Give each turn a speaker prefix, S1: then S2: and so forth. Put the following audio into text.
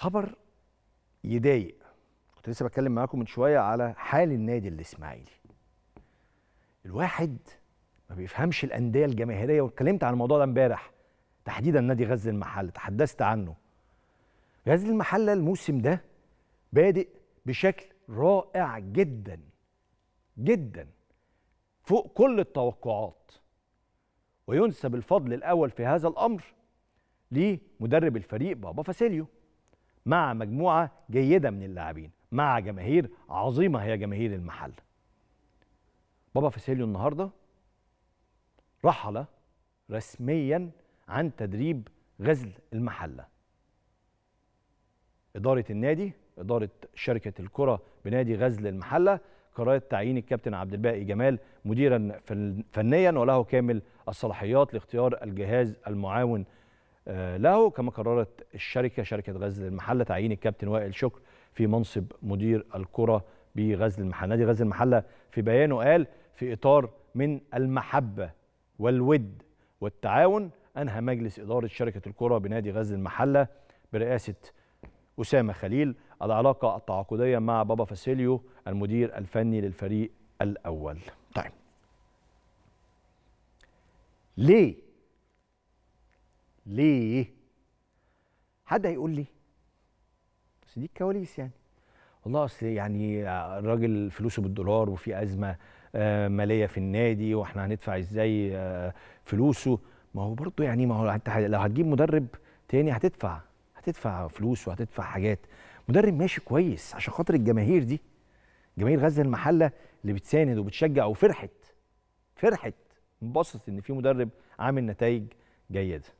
S1: خبر يضايق كنت لسه بتكلم معاكم من شويه على حال النادي الاسماعيلي الواحد ما بيفهمش الانديه الجماهيريه واتكلمت عن الموضوع ده امبارح تحديدا نادي غزل المحله تحدثت عنه غزل المحله الموسم ده بادئ بشكل رائع جدا جدا فوق كل التوقعات وينسب الفضل الاول في هذا الامر لمدرب الفريق بابا فاسيليو مع مجموعه جيده من اللاعبين مع جماهير عظيمه هي جماهير المحل بابا فاسيليو النهارده رحل رسميا عن تدريب غزل المحله اداره النادي اداره شركه الكره بنادي غزل المحله قررت تعيين الكابتن عبد الباقي جمال مديرا فنيا وله كامل الصلاحيات لاختيار الجهاز المعاون له آه، كما قررت الشركة شركة غزل المحلة تعيين الكابتن وائل شكر في منصب مدير الكرة بغزل المحلة نادي غزل المحلة في بيانه قال في إطار من المحبة والود والتعاون أنهى مجلس إدارة شركة الكرة بنادي غزل المحلة برئاسة أسامة خليل العلاقة التعاقدية مع بابا فاسيليو المدير الفني للفريق الأول طيب ليه ليه
S2: حد هيقول لي بس دي الكواليس يعني
S1: والله اصل يعني الراجل فلوسه بالدولار وفي ازمه آه، ماليه في النادي واحنا هندفع ازاي آه، فلوسه ما هو برضه يعني ما هو لو هتجيب مدرب تاني هتدفع هتدفع فلوس وهتدفع حاجات مدرب ماشي كويس عشان خاطر الجماهير دي جماهير غزه المحله اللي بتساند وبتشجع وفرحت فرحت انبسطت ان في مدرب عامل نتائج جيده